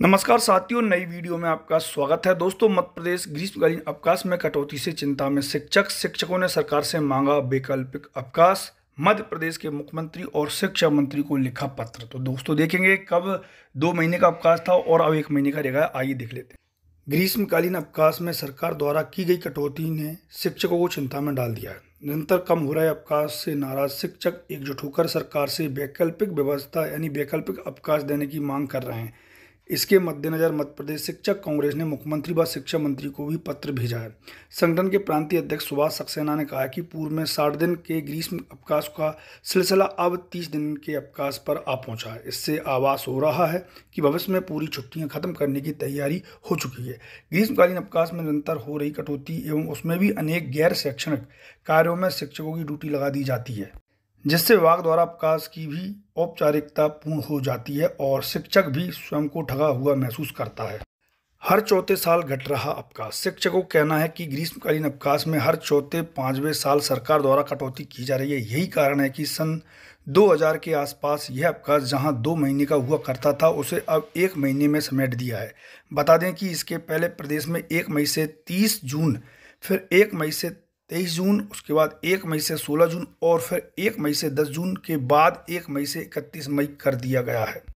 नमस्कार साथियों नई वीडियो में आपका स्वागत है दोस्तों मध्य प्रदेश ग्रीष्मकालीन अवकाश में कटौती से चिंता में शिक्षक शिक्षकों ने सरकार से मांगा वैकल्पिक अवकाश मध्य प्रदेश के मुख्यमंत्री और शिक्षा मंत्री को लिखा पत्र तो दोस्तों देखेंगे कब दो महीने का अवकाश था और अब एक महीने का रहेगा आइए देख लेते हैं ग्रीष्मकालीन अवकाश में सरकार द्वारा की गई कटौती ने शिक्षकों को चिंता में डाल दिया है निरंतर कम हो रहे अवकाश से नाराज शिक्षक एकजुट होकर सरकार से वैकल्पिक व्यवस्था यानी वैकल्पिक अवकाश देने की मांग कर रहे हैं इसके मद्देनज़र मध्य प्रदेश शिक्षक कांग्रेस ने मुख्यमंत्री व शिक्षा मंत्री को भी पत्र भेजा है संगठन के प्रांतीय अध्यक्ष सुभाष सक्सेना ने कहा कि पूर्व में साठ दिन के ग्रीष्म अवकाश का सिलसिला अब तीस दिन के अवकाश पर आ पहुंचा है इससे आवास हो रहा है कि भविष्य में पूरी छुट्टियां खत्म करने की तैयारी हो चुकी है ग्रीष्मकालीन अवकाश में निरंतर हो रही कटौती एवं उसमें भी अनेक गैर शैक्षणिक कार्यों में शिक्षकों की ड्यूटी लगा दी जाती है जिससे विभाग द्वारा अवकाश की भी औपचारिकता पूर्ण हो जाती है और शिक्षक भी स्वयं को ठगा हुआ महसूस करता है हर चौथे साल घट रहा अवकाश शिक्षकों का कहना है कि ग्रीष्मकालीन अवकाश में हर चौथे पाँचवें साल सरकार द्वारा कटौती की जा रही है यही कारण है कि सन 2000 के आसपास यह अवकाश जहां दो महीने का हुआ करता था उसे अब एक महीने में समेट दिया है बता दें कि इसके पहले प्रदेश में एक मई से 30 जून फिर एक मई से तेईस जून उसके बाद एक मई से सोलह जून और फिर एक मई से दस जून के बाद एक मई से इकतीस मई कर दिया गया है